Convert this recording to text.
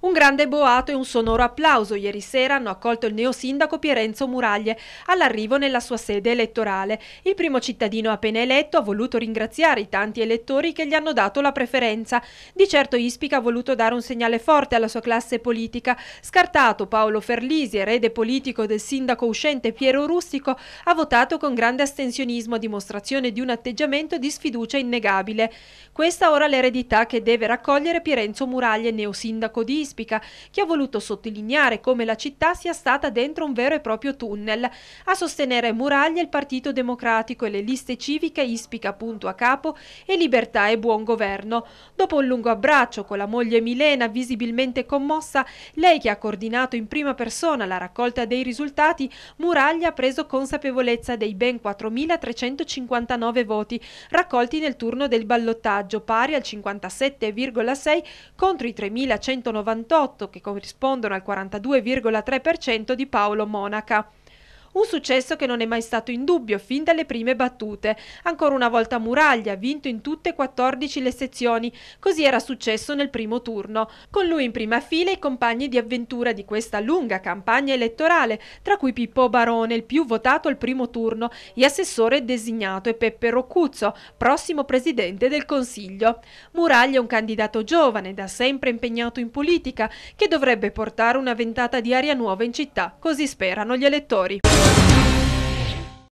Un grande boato e un sonoro applauso ieri sera hanno accolto il neosindaco Pierenzo Muraglie all'arrivo nella sua sede elettorale. Il primo cittadino appena eletto ha voluto ringraziare i tanti elettori che gli hanno dato la preferenza. Di certo Ispica ha voluto dare un segnale forte alla sua classe politica. Scartato Paolo Ferlisi, erede politico del sindaco uscente Piero Rustico, ha votato con grande astensionismo, a dimostrazione di un atteggiamento di sfiducia innegabile. Questa ora l'eredità che deve raccogliere Pierenzo Muraglie, neosindaco di Ispica Ispica, che ha voluto sottolineare come la città sia stata dentro un vero e proprio tunnel. A sostenere Muraglia il Partito Democratico e le liste civiche Ispica punto a capo e Libertà e Buon Governo. Dopo un lungo abbraccio con la moglie Milena, visibilmente commossa, lei che ha coordinato in prima persona la raccolta dei risultati, Muraglia ha preso consapevolezza dei ben 4.359 voti raccolti nel turno del ballottaggio, pari al 57,6 contro i 3.190 78 che corrispondono al 42,3% di Paolo Monaca. Un successo che non è mai stato in dubbio fin dalle prime battute. Ancora una volta Muraglia ha vinto in tutte e 14 le sezioni, così era successo nel primo turno. Con lui in prima fila i compagni di avventura di questa lunga campagna elettorale, tra cui Pippo Barone, il più votato al primo turno, e assessore designato e Peppe Roccuzzo, prossimo presidente del Consiglio. Muraglia è un candidato giovane, da sempre impegnato in politica, che dovrebbe portare una ventata di aria nuova in città, così sperano gli elettori. Thank you.